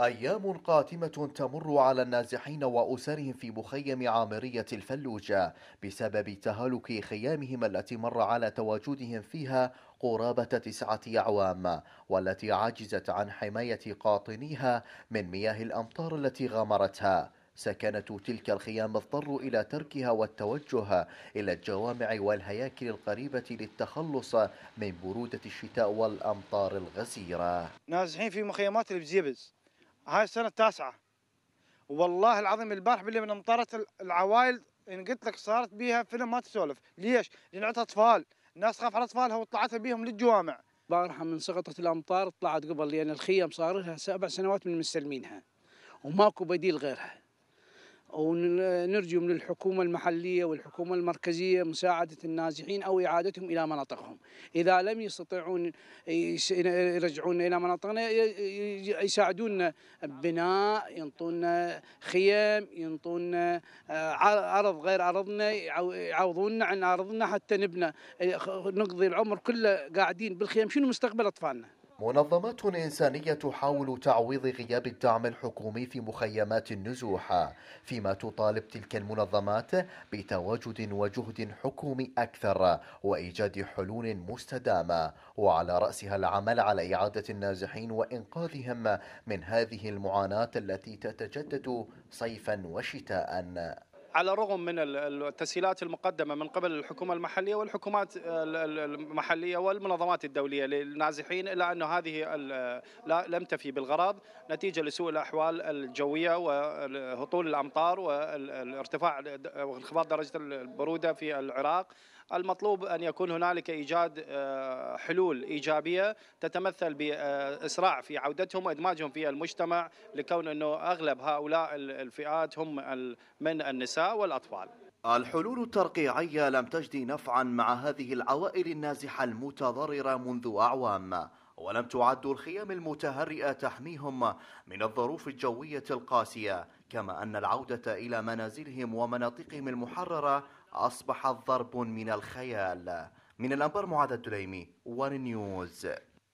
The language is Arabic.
أيام قاتمة تمر على النازحين وأسرهم في مخيم عامرية الفلوجة بسبب تهالك خيامهم التي مر على تواجدهم فيها قرابة تسعة أعوام والتي عجزت عن حماية قاطنيها من مياه الأمطار التي غمرتها سكنة تلك الخيام اضطروا إلى تركها والتوجه إلى الجوامع والهياكل القريبة للتخلص من برودة الشتاء والأمطار الغزيرة نازحين في مخيمات البزيبز هاي السنه التاسعه والله العظيم البارح باللي من امطرت العوايل ان قلت لك صارت بيها فيلم ما تسولف ليش؟ لان عندها اطفال الناس خاف على اطفالها وطلعتها بيهم للجوامع بارحة من سقطت الامطار طلعت قبل لان الخيم صار لها سبع سنوات من مستلمينها وماكو بديل غيرها ونرجو من الحكومة المحلية والحكومة المركزية مساعدة النازحين أو إعادتهم إلى مناطقهم إذا لم يستطيعون يرجعون إلى مناطقنا يساعدونا ببناء ينطونا خيام ينطونا آه، عرض غير عرضنا يعوضونا عن عرضنا حتى نبنى آه، نقضي العمر كله قاعدين بالخيام شنو مستقبل أطفالنا منظمات إنسانية تحاول تعويض غياب الدعم الحكومي في مخيمات النزوح فيما تطالب تلك المنظمات بتواجد وجهد حكومي أكثر وإيجاد حلول مستدامة وعلى رأسها العمل على إعادة النازحين وإنقاذهم من هذه المعاناة التي تتجدد صيفا وشتاء على الرغم من التسهيلات المقدمه من قبل الحكومه المحليه والحكومات المحليه والمنظمات الدوليه للنازحين الا انه هذه لم تفي بالغرض نتيجه لسوء الاحوال الجويه وهطول الامطار والارتفاع وانخفاض درجه البروده في العراق المطلوب ان يكون هنالك ايجاد آه، حلول ايجابيه تتمثل باسراع في عودتهم وادماجهم في المجتمع لكون انه اغلب هؤلاء الفئات هم من النساء والأطفال الحلول الترقيعية لم تجد نفعا مع هذه العوائل النازحة المتضررة منذ أعوام ولم تعد الخيام المتهرئة تحميهم من الظروف الجوية القاسية كما أن العودة إلى منازلهم ومناطقهم المحررة أصبحت ضرب من الخيال من الأنبار معاذ الدليمي ون نيوز